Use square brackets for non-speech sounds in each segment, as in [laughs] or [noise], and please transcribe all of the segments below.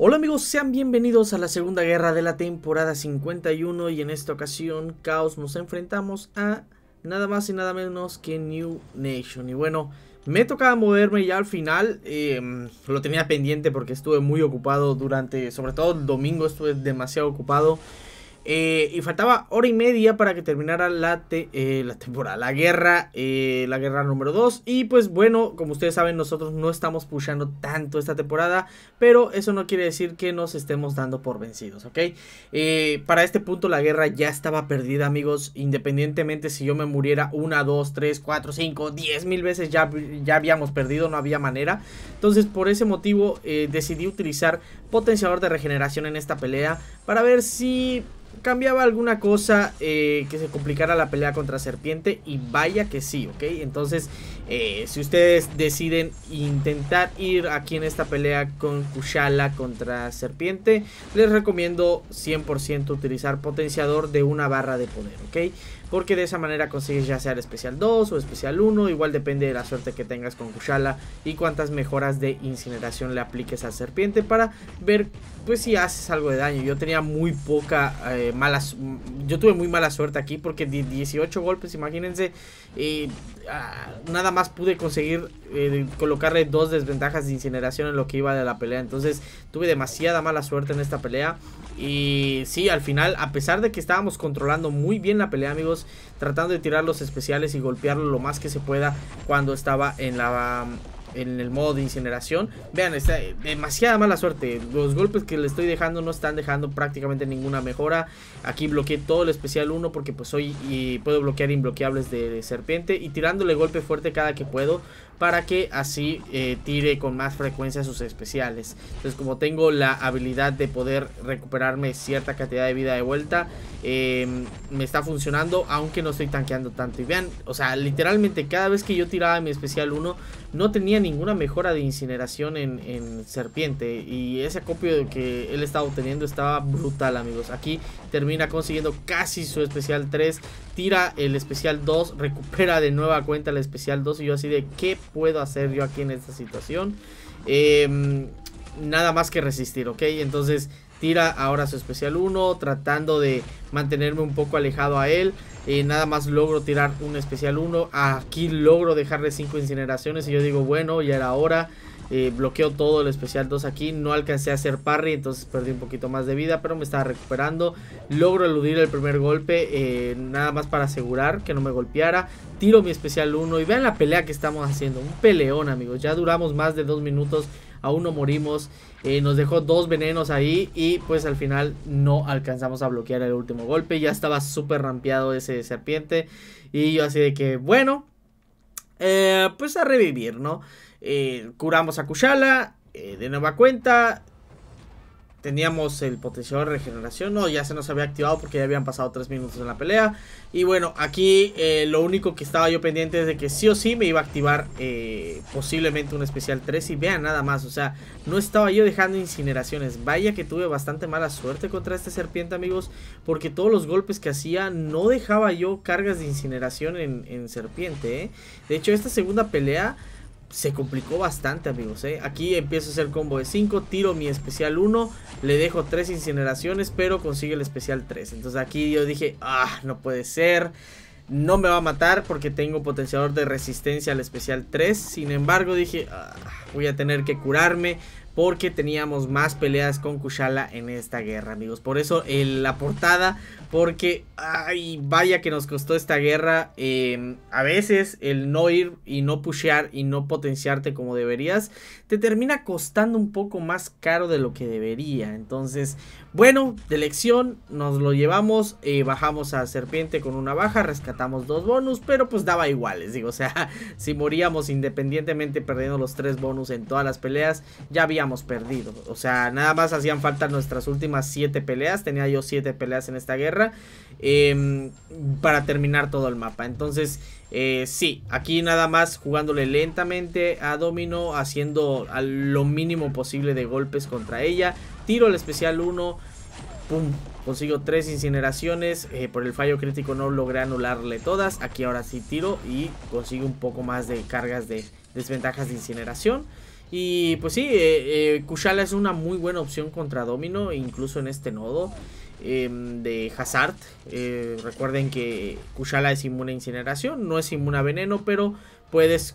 Hola amigos, sean bienvenidos a la segunda guerra de la temporada 51 y en esta ocasión, Caos, nos enfrentamos a nada más y nada menos que New Nation. Y bueno, me tocaba moverme ya al final, em, lo tenía pendiente porque estuve muy ocupado durante, sobre todo el domingo estuve demasiado ocupado. Eh, y faltaba hora y media para que terminara la, eh, la temporada, la guerra, eh, la guerra número 2. Y pues bueno, como ustedes saben, nosotros no estamos pushando tanto esta temporada, pero eso no quiere decir que nos estemos dando por vencidos, ¿ok? para este punto la guerra ya estaba perdida, amigos, independientemente si yo me muriera una, dos, tres, cuatro, cinco, diez mil veces, ya, ya habíamos perdido, no había manera. Entonces por ese motivo decidí utilizar potenciador de regeneración en esta pelea para ver si cambiaba alguna cosa eh, que se complicara la pelea contra Serpiente y vaya que sí, ¿ok? Entonces eh, si ustedes deciden intentar ir aquí en esta pelea con Kushala contra Serpiente, les recomiendo 100% utilizar potenciador de una barra de poder, ¿ok? Porque de esa manera consigues ya sea el especial 2 o especial 1, igual depende de la suerte que tengas con Kushala y cuántas mejoras de incineración le apliques a Serpiente para ver pues si haces algo de daño. Yo tenía muy poca eh, mala, yo tuve muy mala suerte aquí porque 18 golpes, imagínense, y ah, nada más pude conseguir eh, colocarle dos desventajas de incineración en lo que iba de la pelea. Entonces tuve demasiada mala suerte en esta pelea. Y sí, al final, a pesar de que estábamos controlando muy bien la pelea, amigos, tratando de tirar los especiales y golpearlo lo más que se pueda cuando estaba en la en el modo de incineración. Vean, está demasiada mala suerte. Los golpes que le estoy dejando no están dejando prácticamente ninguna mejora. Aquí bloqueé todo el especial 1 porque pues soy y puedo bloquear inbloqueables de serpiente. Y tirándole golpe fuerte cada que puedo para que así eh, tire con más frecuencia sus especiales. Entonces como tengo la habilidad de poder recuperarme cierta cantidad de vida de vuelta, em, me está funcionando aunque no estoy tanqueando tanto. Y vean, o sea, literalmente cada vez que yo tiraba mi especial 1 no tenía ninguna mejora de incineración en, en serpiente. Y ese acopio que él estaba obteniendo estaba brutal, amigos. Aquí termina consiguiendo casi su especial 3. Tira el especial 2. [laughs] Recupera de nueva cuenta el especial 2. Y yo así de, ¿qué puedo hacer yo aquí en esta situación? Eh, nada más que resistir, ¿ok? Entonces tira ahora su especial 1, tratando de mantenerme un poco alejado a él. Eh, nada más logro tirar un especial 1. Aquí logro dejarle 5 incineraciones y yo digo, bueno, ya era hora. Eh, bloqueo todo el especial 2 aquí. No alcancé a hacer parry, entonces perdí un poquito más de vida, pero me estaba recuperando. Logro eludir el primer golpe, eh, nada más para asegurar que no me golpeara. Tiro mi especial 1 y vean la pelea que estamos haciendo. Un peleón, amigos. Ya duramos más de 2 minutos aún no morimos. Eh, nos dejó dos venenos ahí y pues al final no alcanzamos a bloquear el último golpe. Ya estaba súper rampeado ese serpiente. Y yo así de que, bueno, eh, pues a revivir, ¿no? Eh, curamos a Kushala de nueva cuenta teníamos el potencial de regeneración, no, ya se nos había activado porque ya habían pasado 3 minutos en la pelea. Y bueno, aquí eh, lo único que estaba yo pendiente es de que sí o sí me iba a activar eh, posiblemente un especial 3 y vean nada más, o sea, no estaba yo dejando incineraciones. Vaya que tuve bastante mala suerte contra esta serpiente amigos, porque todos los golpes que hacía no dejaba yo cargas de incineración en, serpiente. ¿eh? De hecho, esta segunda pelea se complicó bastante, amigos. ¿eh? Aquí empiezo a hacer combo de 5, tiro mi especial 1, le dejo 3 incineraciones, pero consigue el especial 3. Entonces aquí yo dije, ah, no puede ser. No me va a matar porque tengo potenciador de resistencia al especial 3. Sin embargo, dije, ah, voy a tener que curarme porque teníamos más peleas con Kushala en esta guerra, amigos. Por eso la portada, porque, ay, vaya que nos costó esta guerra. Em, a veces el no ir y no pushear y no potenciarte como deberías, te termina costando un poco más caro de lo que debería. Entonces, bueno, de lección nos lo llevamos, eh, bajamos a Serpiente con una baja, rescatamos dos bonus, pero pues daba iguales, digo, o sea, [laughs] si moríamos independientemente perdiendo los tres bonus en todas las peleas, ya habíamos perdido. O sea, nada más hacían falta nuestras últimas 7 peleas. Tenía yo 7 peleas en esta guerra. Em, para terminar todo el mapa. Entonces, eh, sí, aquí nada más jugándole lentamente a Domino. Haciendo lo mínimo posible de golpes contra ella. Tiro el especial 1. Pum, consigo 3 incineraciones. Eh, por el fallo crítico no logré anularle todas. Aquí ahora sí tiro y consigo un poco más de cargas de desventajas de incineración. Y pues sí, eh, eh, Kushala es una muy buena opción contra Domino, incluso en este nodo em, de Hazard. Eh, recuerden que Kushala es inmune a incineración, no es inmune a veneno, pero puedes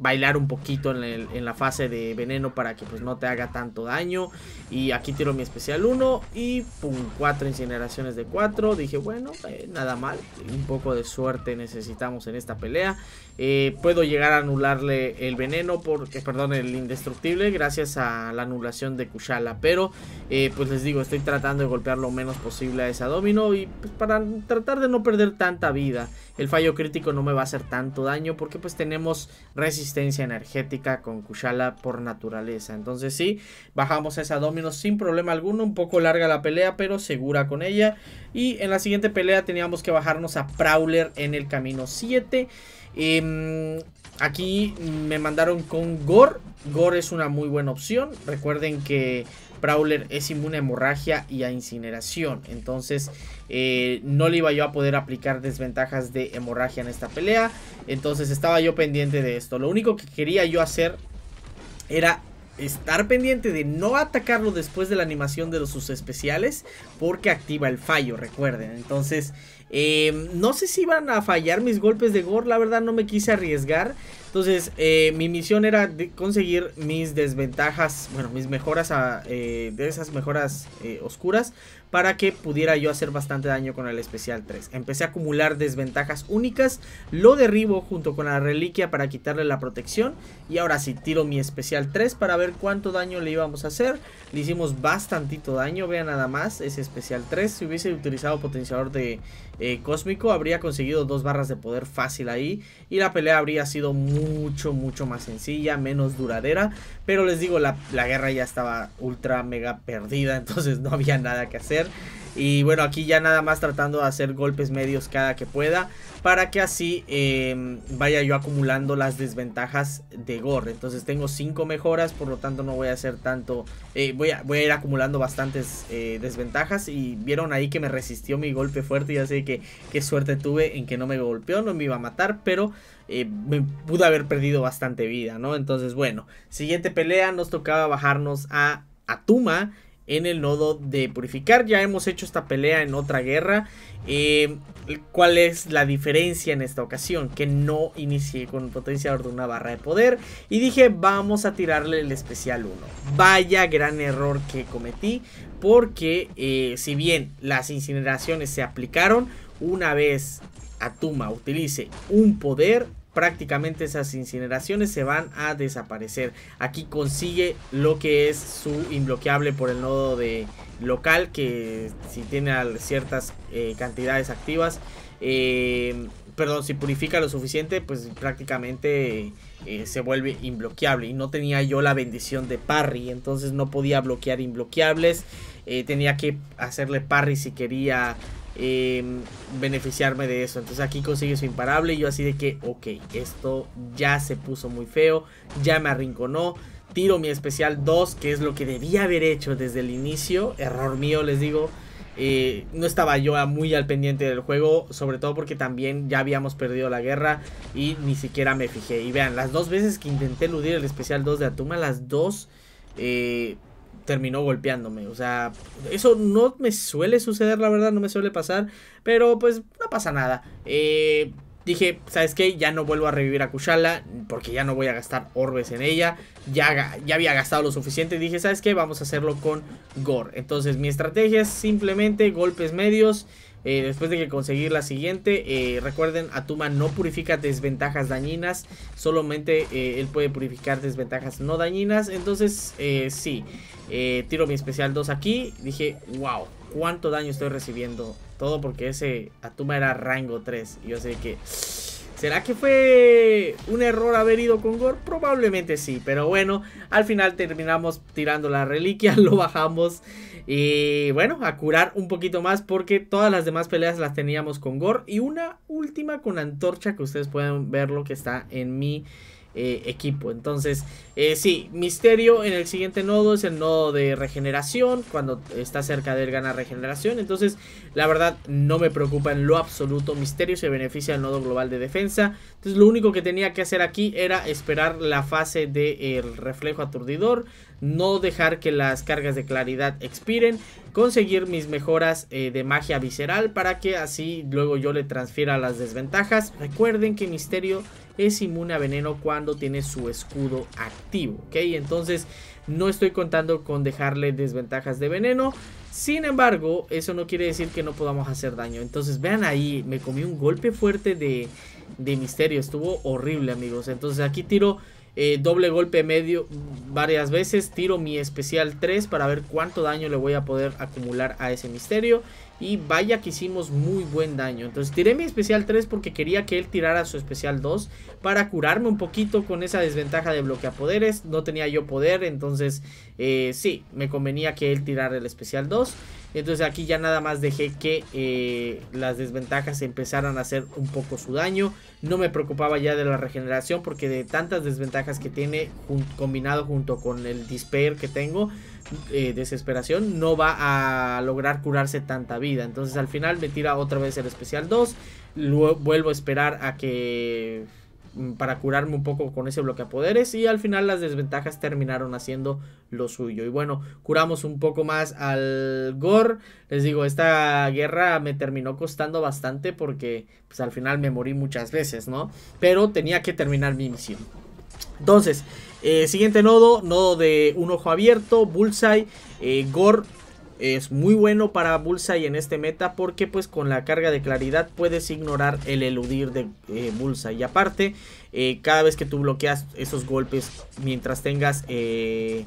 bailar un poquito en, la fase de veneno para que pues no te haga tanto daño. Y aquí tiro mi especial 1 y pum, 4 incineraciones de 4. Dije, bueno, nada mal, un poco de suerte necesitamos en esta pelea. Eh, puedo llegar a anularle el veneno, porque, perdón, el indestructible, gracias a la anulación de Kushala. Pero, eh, pues les digo, estoy tratando de golpear lo menos posible a esa domino y pues, para tratar de no perder tanta vida. El fallo crítico no me va a hacer tanto daño porque pues tenemos resistencia energética con Kushala por naturaleza. Entonces sí, bajamos a esa domino sin problema alguno, un poco larga la pelea, pero segura con ella. Y en la siguiente pelea teníamos que bajarnos a Prowler en el camino 7. Eh, aquí me mandaron con Gore. Gore es una muy buena opción. Recuerden que Brawler es inmune a hemorragia y a incineración. Entonces eh, no le iba yo a poder aplicar desventajas de hemorragia en esta pelea. Entonces estaba yo pendiente de esto. Lo único que quería yo hacer era estar pendiente de no atacarlo después de la animación de los, sus especiales porque activa el fallo, recuerden. Entonces, eh, no sé si van a fallar mis golpes de gore, la verdad no me quise arriesgar. Entonces, eh, mi misión era conseguir mis desventajas, bueno, mis mejoras eh, de esas mejoras eh, oscuras para que pudiera yo hacer bastante daño con el especial 3. Empecé a acumular desventajas únicas, lo derribo junto con la reliquia para quitarle la protección y ahora sí tiro mi especial 3 para ver cuánto daño le íbamos a hacer. Le hicimos bastantito daño, vean nada más ese especial 3. Si hubiese utilizado potenciador de eh, cósmico, habría conseguido dos barras de poder fácil ahí y la pelea habría sido mucho, mucho más sencilla, menos duradera, pero les digo, la, la guerra ya estaba ultra mega perdida, [laughs] entonces no había nada que hacer. Y bueno, aquí ya nada más tratando de hacer golpes medios cada que pueda. Para que así em, vaya yo acumulando las desventajas de Gore. Entonces tengo 5 mejoras, por lo tanto no voy a hacer tanto... Eh, voy, a, voy, a, ir acumulando bastantes eh, desventajas. Y vieron ahí que me resistió mi golpe fuerte. Ya sé que qué suerte tuve en que no me golpeó, no me iba a matar. Pero eh, me pude haber perdido bastante vida, ¿no? Entonces bueno, siguiente pelea nos tocaba bajarnos a Atuma en el nodo de purificar. Ya hemos hecho esta pelea en otra guerra. Eh, ¿Cuál es la diferencia en esta ocasión? Que no inicié con un potenciador de una barra de poder y dije vamos a tirarle el especial 1. Vaya gran error que cometí porque eh, si bien las incineraciones se aplicaron, una vez Atuma utilice un poder, prácticamente esas incineraciones se van a desaparecer. Aquí consigue lo que es su imbloqueable por el nodo de local, que si tiene ciertas eh, cantidades activas, eh, perdón, si purifica lo suficiente, pues prácticamente eh, se vuelve imbloqueable. Y no tenía yo la bendición de parry, entonces no podía bloquear imbloqueables. tenía que hacerle parry si quería Em, beneficiarme de eso. Entonces aquí consigue su imparable y yo así de que, ok, esto ya se puso muy feo, ya me arrinconó. Tiro mi especial 2, que es lo que debía haber hecho desde el inicio. Error mío, les digo. Eh, no estaba yo muy al pendiente del juego, sobre todo porque también ya habíamos perdido la guerra y ni siquiera me fijé. Y vean, las dos veces que intenté eludir el especial 2 de Atuma, las dos... Eh, terminó golpeándome. O sea, eso no me suele suceder, la verdad, no me suele pasar. Pero pues no pasa nada. Eh, dije, ¿sabes qué? Ya no vuelvo a revivir a Kushala porque ya no voy a gastar orbes en ella. Ya, ya había gastado lo suficiente. Dije, ¿sabes qué? Vamos a hacerlo con Gore. Entonces mi estrategia es simplemente golpes medios eh, después de que conseguir la siguiente, eh, recuerden, Atuma no purifica desventajas dañinas, solamente eh, él puede purificar desventajas no dañinas. Entonces, sí, tiro mi especial 2 aquí. Dije, wow, cuánto daño estoy recibiendo. Todo porque ese Atuma era rango 3. yo sé que... ¿Será que fue un error haber ido con Gore? Probablemente sí, pero bueno, al final terminamos tirando la reliquia, [laughs] lo bajamos y bueno, a curar un poquito más porque todas las demás peleas las teníamos con Gore y una última con Antorcha que ustedes pueden ver lo que está en mi eh, equipo. Entonces, eh, sí, Misterio en el siguiente nodo es el nodo de regeneración. Cuando está cerca de él gana regeneración. Entonces, la verdad, no me preocupa en lo absoluto. Misterio se beneficia del nodo global de defensa. Entonces, lo único que tenía que hacer aquí era esperar la fase del de, reflejo aturdidor no dejar que las cargas de claridad expiren, conseguir mis mejoras eh, de magia visceral para que así luego yo le transfiera las desventajas. Recuerden que Misterio es inmune a veneno cuando tiene su escudo activo, ¿ok? Entonces no estoy contando con dejarle desventajas de veneno. Sin embargo, eso no quiere decir que no podamos hacer daño. Entonces vean ahí, me comí un golpe fuerte de, de misterio. Estuvo horrible, amigos. Entonces aquí tiro eh, doble golpe medio varias veces. Tiro mi especial 3 para ver cuánto daño le voy a poder acumular a ese misterio. Y vaya que hicimos muy buen daño. Entonces tiré mi especial 3 porque quería que él tirara su especial 2 para curarme un poquito con esa desventaja de bloquea poderes. No tenía yo poder, entonces eh, sí, me convenía que él tirara el especial 2. Entonces aquí ya nada más dejé que eh, las desventajas empezaran a hacer un poco su daño. No me preocupaba ya de la regeneración porque de tantas desventajas que tiene combinado junto con el despair que tengo, eh, desesperación, no va a lograr curarse tanta vida. Entonces al final me tira otra vez el especial 2. vuelvo a esperar a que Mm, para curarme un poco con ese bloque a poderes y al final las desventajas terminaron haciendo lo suyo. Y bueno, curamos un poco más al Gore. Les digo, esta guerra me terminó costando bastante porque pues al final me morí muchas veces, ¿no? Pero tenía que terminar mi misión. Entonces, eh, siguiente nodo, nodo de un ojo abierto, Bullseye, eh, Gore es muy bueno para Bullseye en este meta porque pues con la carga de claridad puedes ignorar el eludir de eh, bolsa Y aparte, eh, cada vez que tú bloqueas esos golpes mientras tengas eh,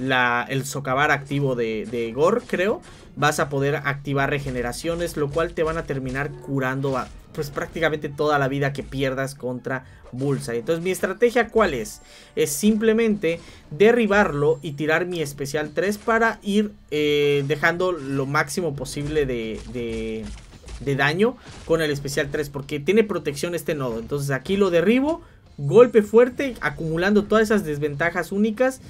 la, el socavar activo de, de Gore, creo, vas a poder activar regeneraciones, lo cual te van a terminar curando a, pues prácticamente toda la vida que pierdas contra Bullseye. Entonces mi estrategia cuál es? Es simplemente derribarlo y tirar mi especial 3 para ir eh, dejando lo máximo posible de, de, de daño con el especial 3. Porque tiene protección este nodo. Entonces aquí lo derribo golpe fuerte, acumulando todas esas desventajas únicas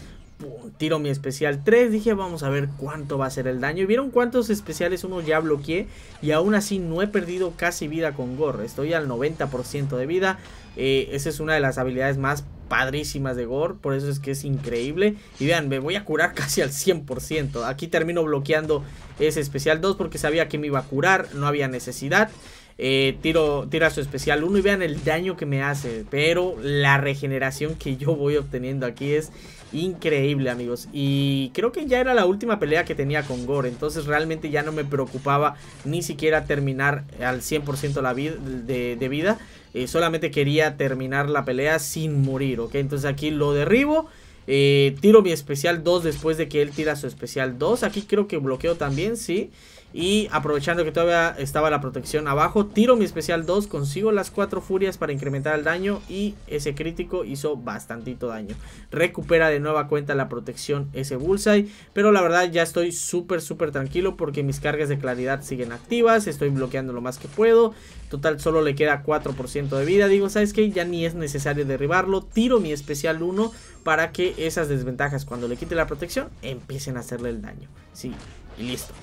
tiro mi especial 3. Dije, vamos a ver cuánto va a ser el daño. ¿Vieron cuántos especiales uno ya bloqueé? Y aún así no he perdido casi vida con Gore. Estoy al 90% de vida. Eh, esa es una de las habilidades más padrísimas de Gore. Por eso es que es increíble. Y vean, me voy a curar [laughs] casi al 100%. Aquí termino bloqueando ese especial 2 porque sabía que me iba a curar. No había necesidad. Eh, tiro, tira su especial 1 y vean el daño que me hace. Pero la regeneración que yo voy obteniendo aquí es Increíble, amigos. Y creo que ya era la última pelea que tenía con Gore. Entonces realmente ya no me preocupaba ni siquiera terminar al 100% la de, vida. Eh, solamente quería terminar la pelea sin morir, ¿ok? Entonces aquí lo derribo. Eh, tiro mi especial 2 después de que él tira su especial 2. Aquí creo que bloqueo también, sí. Y aprovechando que todavía estaba la protección abajo, tiro mi especial 2, consigo las 4 furias para incrementar el daño y ese crítico hizo bastantito daño. Recupera de nueva cuenta la protección ese bullseye, pero la verdad ya estoy súper súper tranquilo porque mis cargas de claridad siguen activas, estoy bloqueando lo más que puedo. Total solo le queda 4% de vida, digo, ¿sabes que Ya ni es necesario derribarlo, tiro mi especial 1 para que esas desventajas cuando le quite la protección empiecen a hacerle el daño. Sí, y listo.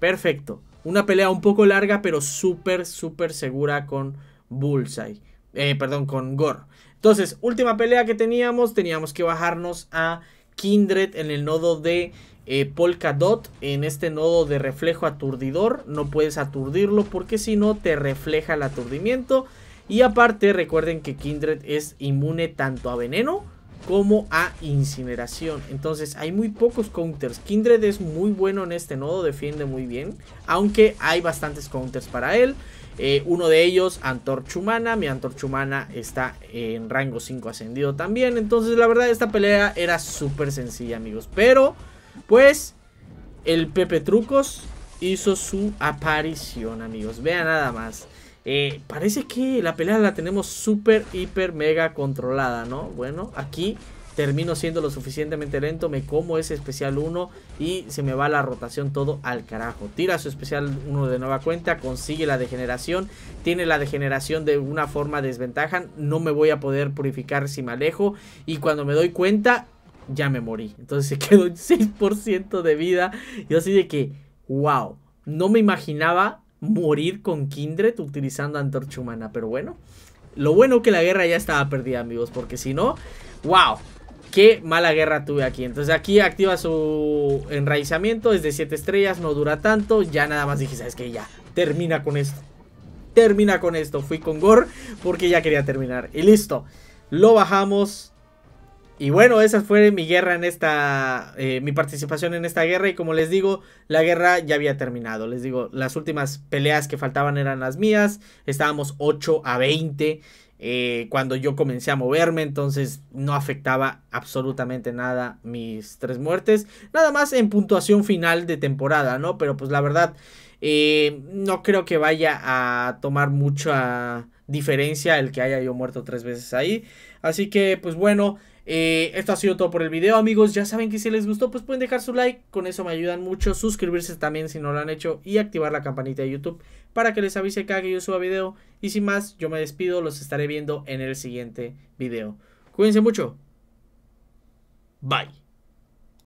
Perfecto. Una pelea un poco larga, pero súper, súper segura con Bullseye. Eh, perdón, con Gore. Entonces, última pelea que teníamos, teníamos que bajarnos a Kindred en el nodo de eh, Polkadot. En este nodo de reflejo aturdidor, no puedes aturdirlo porque si no te refleja el aturdimiento. Y aparte, recuerden que Kindred es inmune tanto a veneno como a incineración. Entonces hay muy pocos counters. Kindred es muy bueno en este nodo, defiende muy bien. Aunque hay bastantes counters para él. Eh, uno de ellos, Antorchumana, Mi Antorchumana está en rango 5 ascendido también. Entonces la verdad esta pelea era súper sencilla amigos. Pero pues el Pepe Trucos hizo su aparición amigos. Vean nada más. Eh, parece que la pelea la tenemos súper, hiper, mega controlada, ¿no? Bueno, aquí termino siendo lo suficientemente lento, me como ese especial 1 y se me va la rotación todo al carajo. Tira su especial 1 de nueva cuenta, consigue la degeneración, tiene la degeneración de una forma desventaja, no me voy a poder purificar si me alejo y cuando me doy cuenta ya me morí. Entonces [laughs] se quedó en 6% de vida y así de que, wow, no me imaginaba morir con Kindred utilizando antorcha humana. Pero bueno, lo bueno que la guerra ya estaba perdida, amigos, porque si no, wow. Qué mala guerra tuve aquí. Entonces aquí activa su enraizamiento. Es de 7 estrellas. No dura tanto. Ya nada más dije, ¿sabes que Ya. Termina con esto. Termina con esto. Fui con Gore porque ya quería terminar. Y listo. Lo bajamos. Y bueno, esa fue mi guerra en esta, eh, mi participación en esta guerra y como les digo, la guerra ya había terminado. Les digo, las últimas peleas que faltaban eran las mías, estábamos 8 a 20 eh, cuando yo comencé a moverme, entonces no afectaba absolutamente nada mis tres muertes, nada más en puntuación final de temporada, ¿no? Pero pues la verdad, eh, no creo que vaya a tomar mucha diferencia el que haya yo muerto tres veces ahí. Así que pues bueno. Eh, esto ha sido todo por el video, amigos. Ya saben que si les gustó, pues pueden dejar su like. Con eso me ayudan mucho. Suscribirse también si no lo han hecho. Y activar la campanita de YouTube para que les avise cada que yo suba video. Y sin más, yo me despido. Los estaré viendo en el siguiente video. Cuídense mucho. Bye.